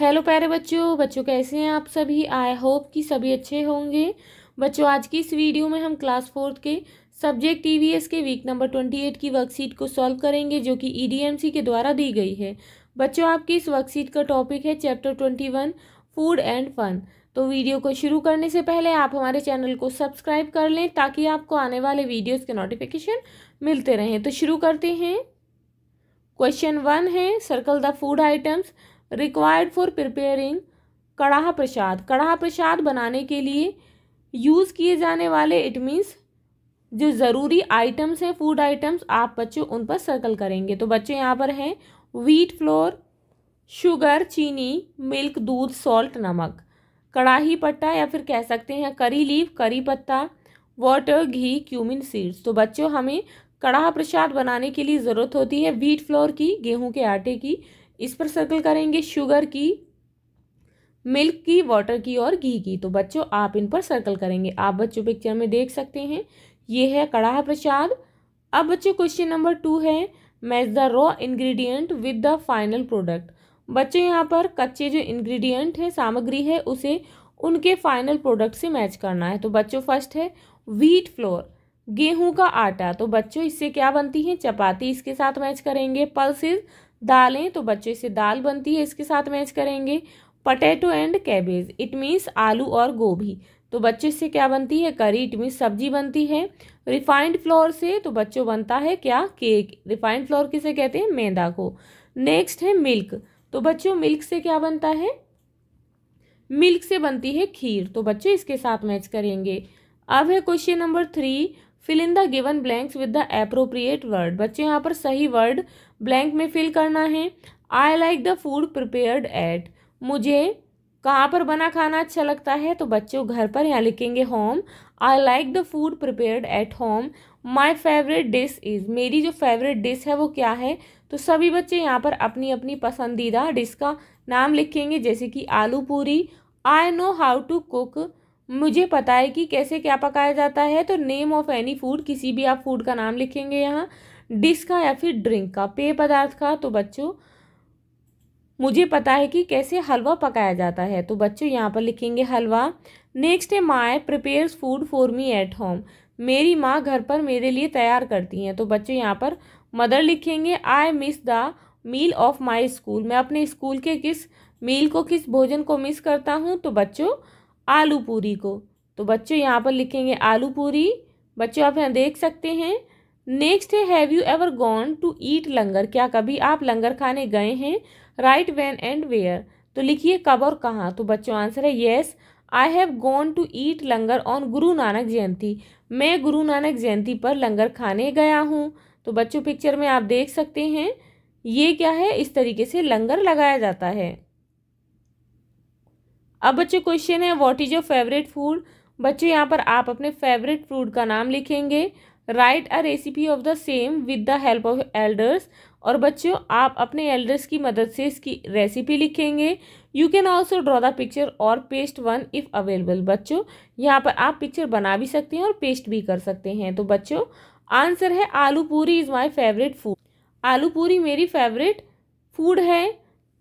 hello प्यारे बच्चों बच्चों कैसे हैं आप सभी आई होप कि सभी अच्छे होंगे बच्चों आज की इस वीडियो में हम क्लास फोर्थ के सब्जेक्ट एस के वीक नंबर ट्वेंटी एट की वर्कशीट को सॉल्व करेंगे जो कि ईडीएमसी e के द्वारा दी गई है बच्चों आपकी इस वर्कशीट का टॉपिक है chapter twenty one food and fun तो वीडियो को शुरू करने से पहले आप हमारे चैनल को सब्सक्राइब कर लें ताकि आपको आने वाले वीडियोज़ के नोटिफिकेशन मिलते रहें तो शुरू करते हैं क्वेश्चन वन है circle the food items required for preparing karah prasad karah prasad बनाने के लिए यूज़ किए जाने वाले इट मीन्स जो ज़रूरी आइटम्स हैं फूड आइटम्स आप बच्चों उन पर सर्कल करेंगे तो बच्चे यहाँ पर हैं व्हीट फ्लोर शुगर चीनी मिल्क दूध सॉल्ट नमक कड़ाही पत्ता या फिर कह सकते हैं करी लीव करी पत्ता वाटर घी क्यूमिन सीड्स तो बच्चों हमें कड़ाह प्रसाद बनाने के लिए ज़रूरत होती है व्हीट फ्लोर की गेहूं के आटे की इस पर सर्कल करेंगे शुगर की मिल्क की वाटर की और घी की तो बच्चों आप इन पर सर्कल करेंगे आप बच्चों पिक्चर में देख सकते हैं ये है कड़ाह प्रसाद अब बच्चों क्वेश्चन नंबर टू है match the raw ingredient with the final product बच्चों यहाँ पर कच्चे जो इंग्रेडिएंट है सामग्री है उसे उनके फाइनल प्रोडक्ट से मैच करना है तो बच्चों फर्स्ट है व्हीट फ्लोर गेहूं का आटा तो बच्चों इससे क्या बनती है चपाती इसके साथ मैच करेंगे पल्सेस दालें तो बच्चों से दाल बनती है इसके साथ मैच करेंगे potato and cabbage it means आलू और गोभी तो बच्चे से क्या बनती है करी इट मीन्स सब्जी बनती है रिफाइंड फ्लोर से तो बच्चों बनता है क्या केक रिफाइंड फ्लोर किसे कहते हैं मैदा को नेक्स्ट है मिल्क तो बच्चों मिल्क से क्या बनता है मिल्क से बनती है खीर तो बच्चे इसके साथ मैच करेंगे अब है question number three fill in the given blanks with the appropriate word बच्चे यहाँ पर सही वर्ड ब्लैंक में फिल करना है I like the food prepared at मुझे कहाँ पर बना खाना अच्छा लगता है तो बच्चों घर पर यहाँ लिखेंगे home I like the food prepared at home my favourite dish is मेरी जो फेवरेट डिश है वो क्या है तो सभी बच्चे यहाँ पर अपनी अपनी पसंदीदा डिश का नाम लिखेंगे जैसे कि aloo puri I know how to cook मुझे पता है कि कैसे क्या पकाया जाता है तो नेम ऑफ़ एनी फूड किसी भी आप फूड का नाम लिखेंगे यहाँ डिश का या फिर ड्रिंक का पेय पदार्थ का तो बच्चों मुझे पता है कि कैसे हलवा पकाया जाता है तो बच्चों यहाँ पर लिखेंगे हलवा नेक्स्ट है my prepare food for me at home मेरी माँ घर पर मेरे लिए तैयार करती हैं तो बच्चों यहाँ पर मदर लिखेंगे I miss the meal of my school मैं अपने स्कूल के किस मील को किस भोजन को मिस करता हूँ तो बच्चों आलू पूरी को तो बच्चों यहाँ पर लिखेंगे आलू पूरी बच्चों आप यहाँ देख सकते हैं नेक्स्ट है have you ever gone to eat langar क्या कभी आप लंगर खाने गए हैं राइट वैन एंड वेयर तो लिखिए कब और कहाँ तो बच्चों आंसर है yes I have gone to eat langar on Guru Nanak जयंती मैं गुरु नानक जयंती पर लंगर खाने गया हूँ तो बच्चों पिक्चर में आप देख सकते हैं ये क्या है इस तरीके से लंगर लगाया जाता है अब बच्चों क्वेश्चन है what is your favourite food बच्चों यहाँ पर आप अपने फेवरेट फूड का नाम लिखेंगे write a recipe of the same with the help of elders और बच्चों आप अपने एल्डर्स की मदद से इसकी रेसिपी लिखेंगे you can also draw the picture और पेस्ट वन इफ़ अवेलेबल बच्चों यहाँ पर आप पिक्चर बना भी सकते हैं और पेस्ट भी कर सकते हैं तो बच्चों आंसर है आलू पूरी is my favourite food aloo पूरी मेरी फेवरेट फूड है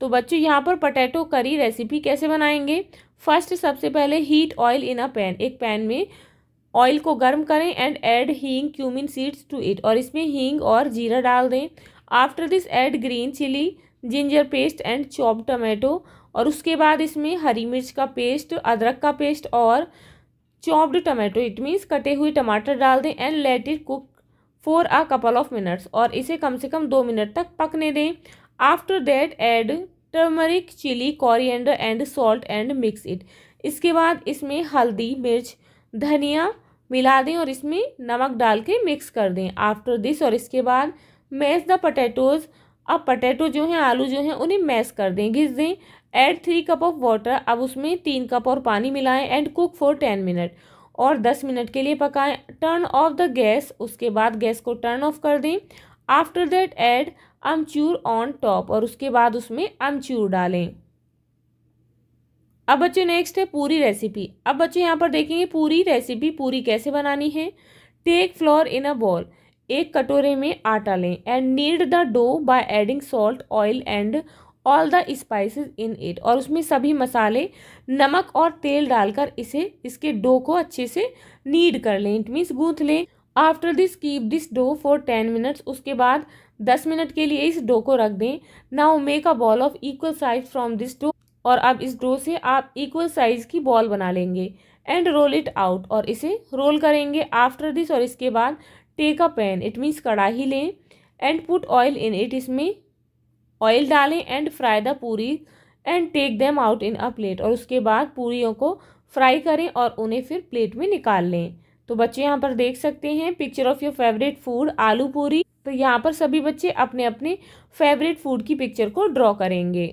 तो बच्चों यहाँ पर पटेटो करी रेसिपी कैसे बनाएंगे फर्स्ट सबसे पहले heat oil in a pan एक पैन में ऑयल को गर्म करें and add hing cumin seeds to it और इसमें हींग और जीरा डाल दें after this add green chilli ginger paste and chop tomato और उसके बाद इसमें हरी मिर्च का पेस्ट अदरक का पेस्ट और चॉप्ड टमाटो इट मीन्स कटे हुए टमाटर डाल दें and let it cook for a couple of minutes और इसे कम से कम दो मिनट तक पकने दें after that add turmeric chilli coriander and salt and mix it इसके बाद इसमें हल्दी मिर्च धनिया मिला दें और इसमें नमक डाल के मिक्स कर दें आफ्टर दिस और इसके बाद मैश द पटेटोज़ अब पटेटो जो हैं आलू जो हैं उन्हें मैश कर दें घिस दें add three cup of water अब उसमें तीन कप और पानी मिलाएं and cook for ten minute और दस मिनट के लिए पकाएं टर्न ऑफ द गैस उसके बाद गैस को टर्न ऑफ कर दें after that add amchur on top और उसके बाद उसमें अमचूर डालें अब बच्चे नेक्स्ट है पूरी रेसिपी अब बच्चे यहाँ पर देखेंगे पूरी रेसिपी पूरी कैसे बनानी है take flour in a bowl एक कटोरे में आटा लें and knead the dough by adding salt oil and all the spices in it और उसमें सभी मसाले नमक और तेल डालकर इसे इसके डो को अच्छे से नीड कर लें इट मीन्स गूंथ लें after this keep this dough for ten minutes उसके बाद दस मिनट के लिए इस डो को रख दें now make a ball of equal size from this dough और अब इस ड्रो से आप इक्वल साइज़ की बॉल बना लेंगे एंड रोल इट आउट और इसे रोल करेंगे आफ्टर दिस और इसके बाद take a pan it means कढ़ाही लें and put oil in it इसमें ऑयल डालें and fry the puri and take them out in a plate और उसके बाद पूरी को फ्राई करें और उन्हें फिर प्लेट में निकाल लें तो बच्चे यहाँ पर देख सकते हैं picture of your favourite food aloo puri तो यहाँ पर सभी बच्चे अपने अपने फेवरेट फूड की पिक्चर को ड्रॉ करेंगे